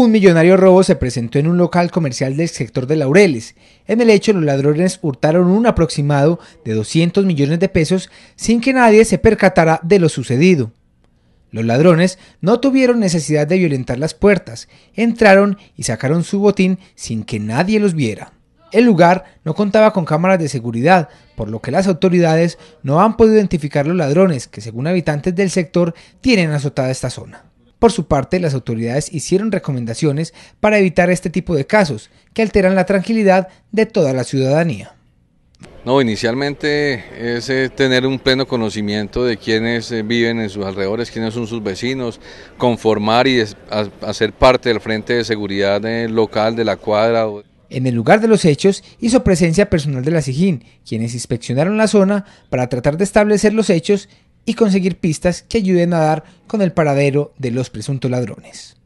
Un millonario robo se presentó en un local comercial del sector de Laureles. En el hecho, los ladrones hurtaron un aproximado de 200 millones de pesos sin que nadie se percatara de lo sucedido. Los ladrones no tuvieron necesidad de violentar las puertas, entraron y sacaron su botín sin que nadie los viera. El lugar no contaba con cámaras de seguridad, por lo que las autoridades no han podido identificar los ladrones que, según habitantes del sector, tienen azotada esta zona. Por su parte, las autoridades hicieron recomendaciones para evitar este tipo de casos que alteran la tranquilidad de toda la ciudadanía. No, inicialmente es eh, tener un pleno conocimiento de quiénes eh, viven en sus alrededores, quiénes son sus vecinos, conformar y hacer parte del Frente de Seguridad eh, local de la cuadra. En el lugar de los hechos hizo presencia personal de la SIGIN, quienes inspeccionaron la zona para tratar de establecer los hechos y conseguir pistas que ayuden a dar con el paradero de los presuntos ladrones.